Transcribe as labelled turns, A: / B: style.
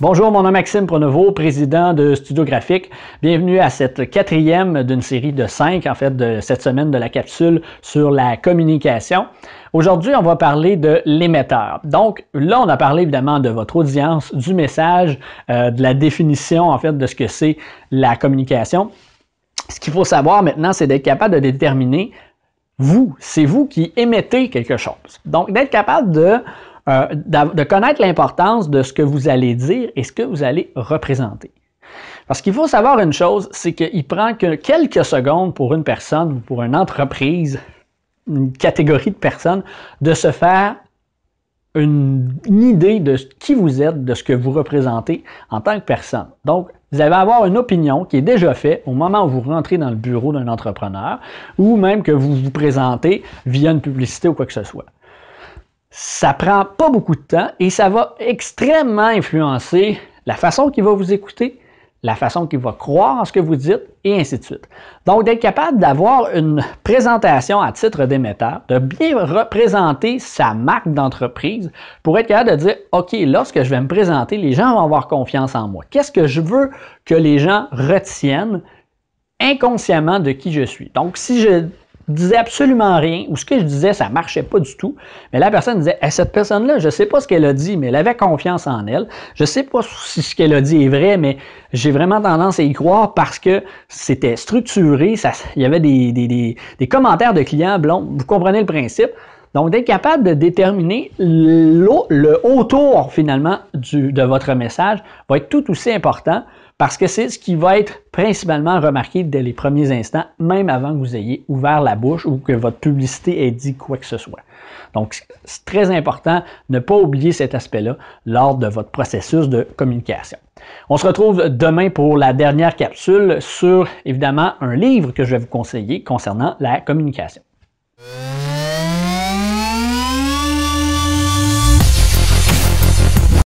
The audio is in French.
A: Bonjour, mon nom est Maxime Pronovo, président de Studio Graphique. Bienvenue à cette quatrième d'une série de cinq, en fait, de cette semaine de la capsule sur la communication. Aujourd'hui, on va parler de l'émetteur. Donc, là, on a parlé évidemment de votre audience, du message, euh, de la définition, en fait, de ce que c'est la communication. Ce qu'il faut savoir maintenant, c'est d'être capable de déterminer vous, c'est vous qui émettez quelque chose. Donc, d'être capable de euh, de connaître l'importance de ce que vous allez dire et ce que vous allez représenter. Parce qu'il faut savoir une chose, c'est qu'il prend que quelques secondes pour une personne ou pour une entreprise, une catégorie de personnes, de se faire une, idée de qui vous êtes, de ce que vous représentez en tant que personne. Donc, vous allez avoir une opinion qui est déjà faite au moment où vous rentrez dans le bureau d'un entrepreneur ou même que vous vous présentez via une publicité ou quoi que ce soit. Ça prend pas beaucoup de temps et ça va extrêmement influencer la façon qu'il va vous écouter, la façon qu'il va croire en ce que vous dites et ainsi de suite. Donc, d'être capable d'avoir une présentation à titre d'émetteur, de bien représenter sa marque d'entreprise pour être capable de dire, OK, lorsque je vais me présenter, les gens vont avoir confiance en moi. Qu'est-ce que je veux que les gens retiennent inconsciemment de qui je suis? Donc, si je Disait absolument rien, ou ce que je disais, ça marchait pas du tout. Mais la personne disait, eh, cette personne-là, je sais pas ce qu'elle a dit, mais elle avait confiance en elle. Je sais pas si ce qu'elle a dit est vrai, mais j'ai vraiment tendance à y croire parce que c'était structuré, ça, il y avait des, des, des, commentaires de clients, blond, vous comprenez le principe. Donc, d'être capable de déterminer le autour, finalement, de votre message va être tout aussi important parce que c'est ce qui va être principalement remarqué dès les premiers instants, même avant que vous ayez ouvert la bouche ou que votre publicité ait dit quoi que ce soit. Donc, c'est très important de ne pas oublier cet aspect-là lors de votre processus de communication. On se retrouve demain pour la dernière capsule sur, évidemment, un livre que je vais vous conseiller concernant la communication.